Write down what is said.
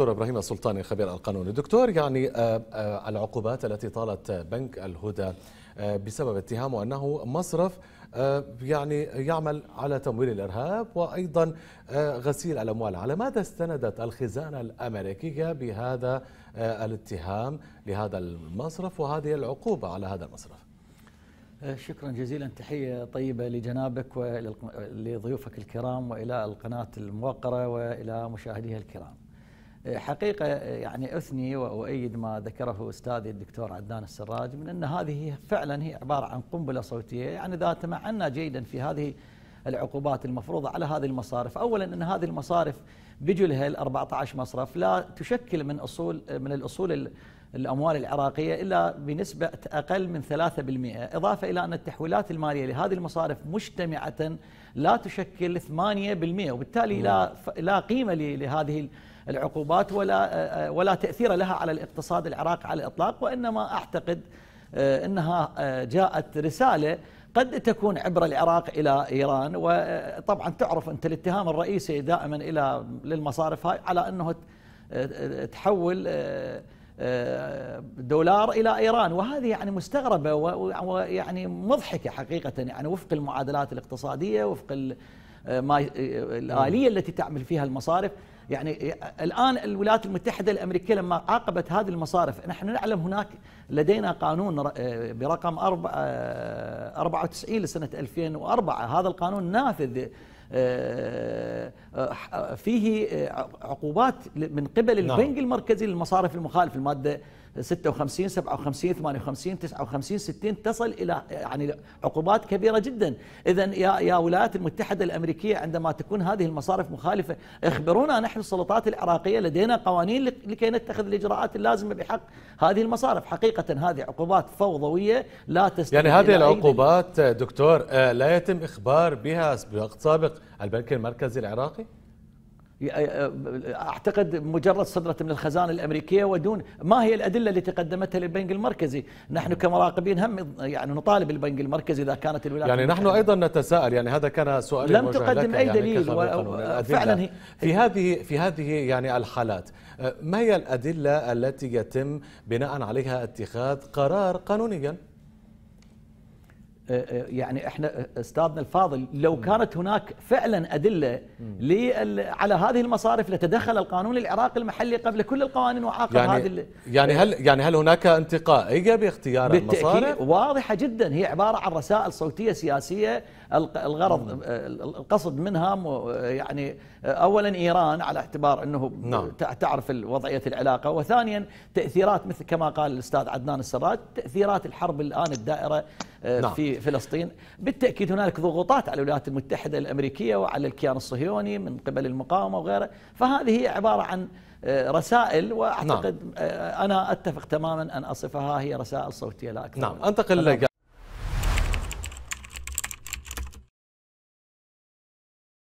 دكتور ابراهيم السلطاني خبير القانون دكتور يعني آه، آه، العقوبات التي طالت بنك الهدى آه، بسبب اتهامه انه مصرف يعني يعمل على تمويل الارهاب وايضا غسيل الاموال، على ماذا استندت الخزانه الامريكيه بهذا الاتهام لهذا المصرف وهذه العقوبه على هذا المصرف؟ شكرا جزيلا تحية طيبة لجنابك ولضيوفك الكرام وإلى القناة الموقرة وإلى مشاهديها الكرام حقيقة يعني أثني وأؤيد ما ذكره أستاذي الدكتور عدنان السراج من أن هذه فعلا هي عبارة عن قنبلة صوتية يعني إذا تمعنا جيدا في هذه العقوبات المفروضة على هذه المصارف أولا أن هذه المصارف بجلها ال 14 مصرف لا تشكل من أصول من الأصول الأموال العراقية إلا بنسبة أقل من 3% إضافة إلى أن التحويلات المالية لهذه المصارف مجتمعة لا تشكل 8% وبالتالي نعم. لا, لا قيمة لهذه العقوبات ولا آه، ولا تاثير لها على الاقتصاد العراقي على الاطلاق وانما اعتقد آه، انها آه، جاءت رساله قد تكون عبر العراق الى ايران وطبعا تعرف انت الاتهام الرئيسي دائما الى للمصارف هاي على انه تحول دولار الى ايران وهذه يعني مستغربه ويعني مضحكه حقيقه يعني وفق المعادلات الاقتصاديه وفق الاليه التي تعمل فيها المصارف يعني الآن الولايات المتحدة الأمريكية لما عاقبت هذه المصارف نحن نعلم هناك لدينا قانون آه، برقم 94 آه، لسنة 2004 هذا القانون نافذ آه، فيه عقوبات من قبل نعم. البنك المركزي للمصارف المخالفة المادة 56 57 58 59 60 تصل الى يعني عقوبات كبيره جدا اذا يا يا الولايات المتحده الامريكيه عندما تكون هذه المصارف مخالفه اخبرونا نحن السلطات العراقية لدينا قوانين لكي نتخذ الإجراءات اللازمة بحق هذه المصارف حقيقة هذه عقوبات فوضوية لا تستطيع يعني هذه العقوبات دكتور آه، لا يتم إخبار بها بوقت سابق البنك المركزي العراقي؟ اعتقد مجرد صدرت من الخزانه الامريكيه ودون ما هي الادله التي قدمتها للبنك المركزي؟ نحن كمراقبين هم يعني نطالب البنك المركزي اذا كانت الولايات يعني نحن ايضا نتساءل يعني هذا كان سؤال لم تقدم اي يعني فعلا هي في هذه في هذه يعني الحالات ما هي الادله التي يتم بناء عليها اتخاذ قرار قانونيا؟ آه، آه، يعني احنا آه، استاذنا الفاضل لو كانت هناك فعلا ادله على هذه المصارف لتدخل القانون العراقي المحلي قبل كل القوانين وعاقب يعني هذه يعني هل يعني هل هناك انتقائيه باختيار المصارف؟ واضحه جدا هي عباره عن رسائل صوتيه سياسيه الغرض آه، القصد منها آه، يعني آه، اولا ايران على اعتبار انه نعم. تعرف وضعيه العلاقه وثانيا تاثيرات مثل كما قال الاستاذ عدنان السراج تاثيرات الحرب الان الدائره نعم. في فلسطين بالتاكيد هنالك ضغوطات على الولايات المتحده الامريكيه وعلى الكيان الصهيوني من قبل المقاومه وغيره فهذه هي عباره عن رسائل واعتقد نعم. انا اتفق تماما ان اصفها هي رسائل صوتيه لا اكثر نعم انتقل